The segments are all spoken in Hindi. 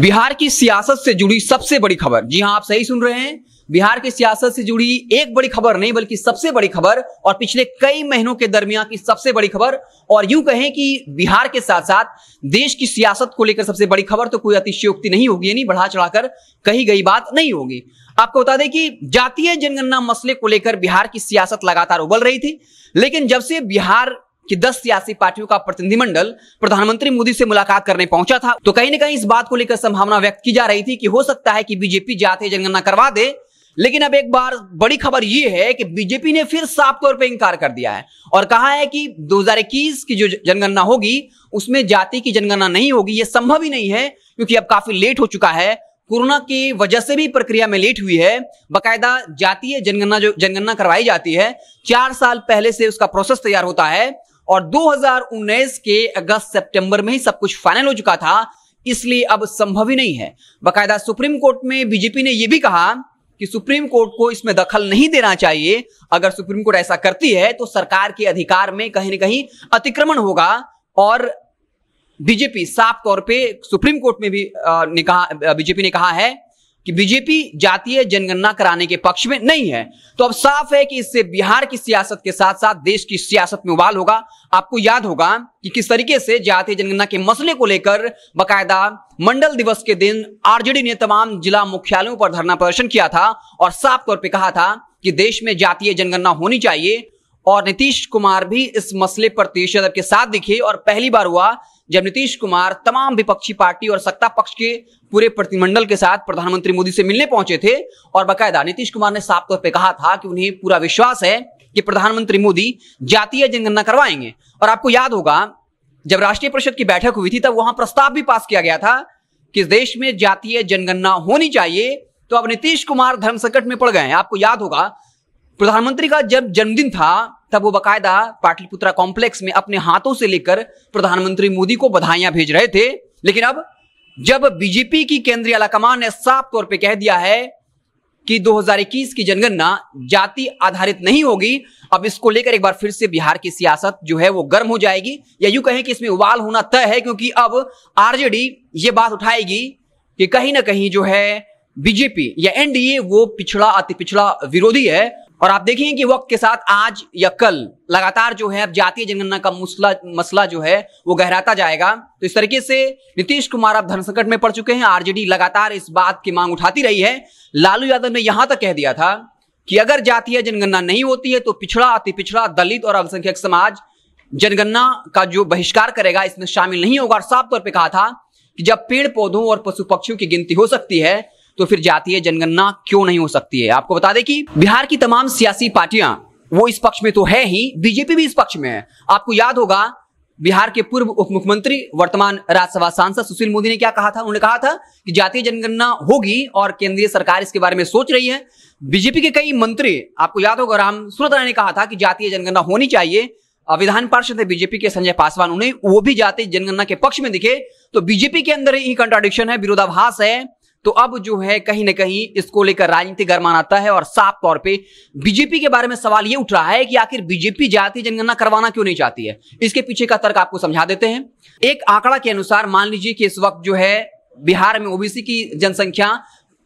बिहार की सियासत से जुड़ी सबसे बड़ी खबर जी हां आप सही सुन रहे हैं बिहार की सियासत से जुड़ी एक बड़ी खबर नहीं बल्कि सबसे बड़ी खबर और पिछले कई महीनों के दरमियान की सबसे बड़ी खबर और यूं कहें कि बिहार के साथ साथ देश की सियासत को लेकर सबसे बड़ी खबर तो कोई अतिशयोक्ति नहीं होगी यानी बढ़ा चढ़ाकर कही गई बात नहीं होगी आपको बता दें कि जातीय जनगणना मसले को लेकर बिहार की सियासत लगातार उबल रही थी लेकिन जब से बिहार कि 10 सियासी पार्टियों का प्रतिनिधिमंडल प्रधानमंत्री मोदी से मुलाकात करने पहुंचा था तो कहीं ना कहीं इस बात को लेकर संभावना व्यक्त की जा रही थी कि हो सकता है कि बीजेपी जाते जनगणना करवा दे लेकिन अब एक बार बड़ी खबर यह है कि बीजेपी ने फिर साफ तौर पर इंकार कर दिया है और कहा है कि 2021 की जो जनगणना होगी उसमें जाति की जनगणना नहीं होगी यह संभव ही नहीं है क्योंकि अब काफी लेट हो चुका है कोरोना की वजह से भी प्रक्रिया में लेट हुई है बकायदा जातीय जनगणना जो जनगणना करवाई जाती है चार साल पहले से उसका प्रोसेस तैयार होता है और 2019 के अगस्त सितंबर में ही सब कुछ फाइनल हो चुका था इसलिए अब संभव ही नहीं है बकायदा सुप्रीम कोर्ट में बीजेपी ने यह भी कहा कि सुप्रीम कोर्ट को इसमें दखल नहीं देना चाहिए अगर सुप्रीम कोर्ट ऐसा करती है तो सरकार के अधिकार में कहीं ना कहीं अतिक्रमण होगा और बीजेपी साफ तौर पे सुप्रीम कोर्ट में भी कहा बीजेपी ने कहा है कि बीजेपी जातीय जनगणना कराने के पक्ष में नहीं है तो अब साफ है कि इससे बिहार की सियासत के साथ साथ देश की सियासत में उबाल होगा आपको याद होगा कि किस तरीके से जातीय जनगणना के मसले को लेकर बकायदा मंडल दिवस के दिन आरजेडी ने तमाम जिला मुख्यालयों पर धरना प्रदर्शन किया था और साफ तौर पर कहा था कि देश में जातीय जनगणना होनी चाहिए और नीतीश कुमार भी इस मसले पर तेज के साथ दिखे और पहली बार हुआ जब नीतीश कुमार तमाम विपक्षी पार्टी और सत्ता पक्ष के पूरे प्रतिमंडल के साथ प्रधानमंत्री मोदी से मिलने पहुंचे थे और बाकायदा नीतीश कुमार ने साफ तौर पर कहा था कि उन्हें पूरा विश्वास है कि प्रधानमंत्री मोदी जातीय जनगणना करवाएंगे और आपको याद होगा जब राष्ट्रीय परिषद की बैठक हुई थी तब वहां प्रस्ताव भी पास किया गया था कि इस देश में जातीय जनगणना होनी चाहिए तो अब नीतीश कुमार धर्म संकट में पड़ गए आपको याद होगा प्रधानमंत्री का जब जन्मदिन था तब वो बाकायदा पाटलिपुत्रा कॉम्प्लेक्स में अपने हाथों से लेकर प्रधानमंत्री मोदी को बधाइयां भेज रहे थे लेकिन अब जब बीजेपी की केंद्रीय आलाकमान ने साफ तौर पर कह दिया है कि 2021 की जनगणना जाति आधारित नहीं होगी अब इसको लेकर एक बार फिर से बिहार की सियासत जो है वो गर्म हो जाएगी या यूं कहें कि इसमें उबाल होना तय है क्योंकि अब आरजेडी ये बात उठाएगी कि कहीं ना कहीं जो है बीजेपी या एनडीए वो पिछड़ा अति पिछड़ा विरोधी है और आप देखिए कि वक्त के साथ आज या कल लगातार जो है अब जातीय जनगणना का मसला मसला जो है वो गहराता जाएगा तो इस तरीके से नीतीश कुमार अब धन संकट में पड़ चुके हैं आरजेडी लगातार इस बात की मांग उठाती रही है लालू यादव ने यहां तक कह दिया था कि अगर जातीय जनगणना नहीं होती है तो पिछड़ा अति पिछड़ा दलित और अल्पसंख्यक समाज जनगणना का जो बहिष्कार करेगा इसमें शामिल नहीं होगा और साफ तौर पर कहा था कि जब पेड़ पौधों और पशु पक्षियों की गिनती हो सकती है तो फिर जातीय जनगणना क्यों नहीं हो सकती है आपको बता दें कि बिहार की तमाम सियासी पार्टियां वो इस पक्ष में तो है ही बीजेपी भी इस पक्ष में है आपको याद होगा बिहार के पूर्व उप मुख्यमंत्री वर्तमान राज्यसभा सांसद सुशील मोदी ने क्या कहा था उन्होंने कहा था कि जातीय जनगणना होगी और केंद्रीय सरकार इसके बारे में सोच रही है बीजेपी के कई मंत्री आपको याद होगा राम सूरत ने कहा था कि जातीय जनगणना होनी चाहिए विधान पार्षद है बीजेपी के संजय पासवान उन्हें वो भी जातीय जनगणना के पक्ष में दिखे तो बीजेपी के अंदर ही कंट्राडिक्शन है विरोधाभास है तो अब जो है कहीं ना कहीं इसको लेकर राजनीति गरमान आता है और साफ तौर पे बीजेपी के बारे में सवाल ये उठ रहा है कि आखिर बीजेपी जाति जनगणना करवाना क्यों नहीं चाहती है इसके पीछे का तर्क आपको समझा देते हैं एक आंकड़ा के अनुसार मान लीजिए कि इस वक्त जो है बिहार में ओबीसी की जनसंख्या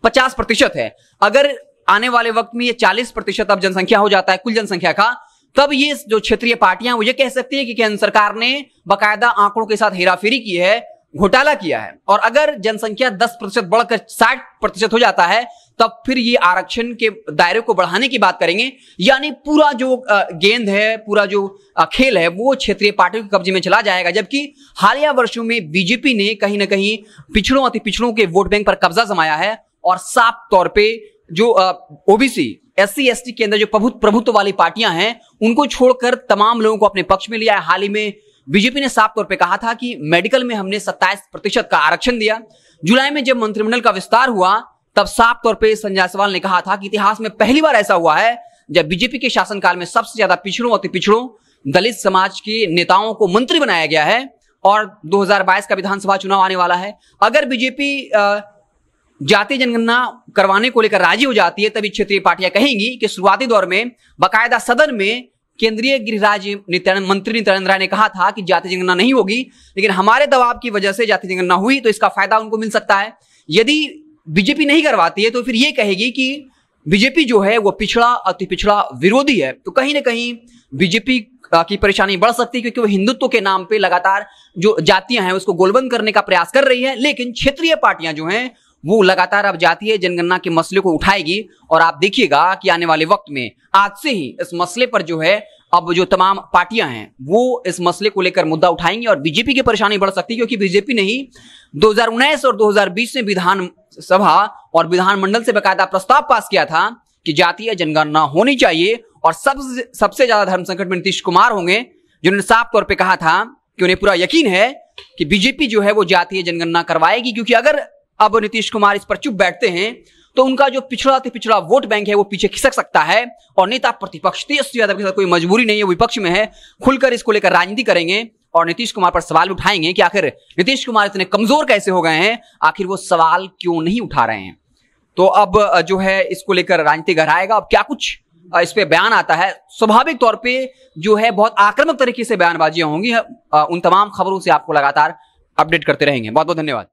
पचास प्रतिशत है अगर आने वाले वक्त में ये चालीस प्रतिशत अब जनसंख्या हो जाता है कुल जनसंख्या का तब ये जो क्षेत्रीय पार्टियां वो ये कह सकती है कि केंद्र सरकार ने बाकायदा आंकड़ों के साथ हेराफेरी की है घोटाला किया है और अगर जनसंख्या 10 प्रतिशत बढ़कर 60 प्रतिशत हो जाता है तब फिर ये आरक्षण के दायरे को बढ़ाने की बात करेंगे यानी पूरा जो गेंद है पूरा जो खेल है वो क्षेत्रीय पार्टियों के कब्जे में चला जाएगा जबकि हालिया वर्षों में बीजेपी ने कहीं ना कहीं पिछड़ों अति पिछड़ों के वोट बैंक पर कब्जा जमाया है और साफ तौर पर जो ओबीसी एस सी के अंदर जो प्रभुत्व प्रभुत्व वाली पार्टियां हैं उनको छोड़कर तमाम लोगों को अपने पक्ष में लिया है हाल ही में बीजेपी ने साफ तौर पर कहा था कि मेडिकल में हमने 27 प्रतिशत का आरक्षण दिया जुलाई में जब मंत्रिमंडल का विस्तार हुआ तब साफ तौर पर संजय सवाल ने कहा था कि इतिहास में पहली बार ऐसा हुआ है जब बीजेपी के शासनकाल में सबसे ज्यादा पिछड़ों और पिछड़ों दलित समाज के नेताओं को मंत्री बनाया गया है और 2022 का विधानसभा चुनाव आने वाला है अगर बीजेपी जातीय जनगणना करवाने को लेकर राजी हो जाती है तभी क्षेत्रीय पार्टियां कहेंगी कि शुरुआती दौर में बाकायदा सदन में केंद्रीय गृह राज्य नित्यानंद मंत्री नित्यानंद राय ने कहा था कि जाति जनगणना नहीं होगी लेकिन हमारे दबाव की वजह से जाति जनगणना हुई तो इसका फायदा उनको मिल सकता है यदि बीजेपी नहीं करवाती है तो फिर ये कहेगी कि बीजेपी जो है वो पिछड़ा अति पिछड़ा विरोधी है तो कहीं ना कहीं बीजेपी की परेशानी बढ़ सकती है क्योंकि वो हिंदुत्व के नाम पे लगातार जो जातियां हैं उसको गोलबंद करने का प्रयास कर रही है लेकिन क्षेत्रीय पार्टियां जो हैं वो लगातार अब जातीय जनगणना के मसले को उठाएगी और आप देखिएगा कि आने वाले वक्त में आज से ही इस मसले पर जो है अब जो तमाम पार्टियां हैं वो इस मसले को लेकर मुद्दा उठाएंगी और बीजेपी की परेशानी बढ़ सकती है क्योंकि बीजेपी ने ही दो और 2020 में विधानसभा और विधानमंडल से बकायदा प्रस्ताव पास किया था कि जातीय जनगणना होनी चाहिए और सबसे सबसे ज्यादा धर्म संकट में नीतीश कुमार होंगे जिन्होंने साफ तौर पर कहा था कि उन्हें पूरा यकीन है कि बीजेपी जो है वो जातीय जनगणना करवाएगी क्योंकि अगर अब नीतीश कुमार इस पर चुप बैठते हैं तो उनका जो पिछड़ा पिछड़ा वोट बैंक है वो पीछे खिसक सकता है और नेता प्रतिपक्ष तेजस्वी यादव के साथ कोई मजबूरी नहीं है विपक्ष में है खुलकर इसको लेकर राजनीति करेंगे और नीतीश कुमार पर सवाल उठाएंगे कि आखिर नीतीश कुमार इतने कमजोर कैसे हो गए हैं आखिर वो सवाल क्यों नहीं उठा रहे हैं तो अब जो है इसको लेकर राजनीति गहराएगा अब क्या कुछ इस पर बयान आता है स्वाभाविक तौर पे जो है बहुत आक्रामक तरीके से बयानबाजियां होंगी उन तमाम खबरों से आपको लगातार अपडेट करते रहेंगे बहुत बहुत धन्यवाद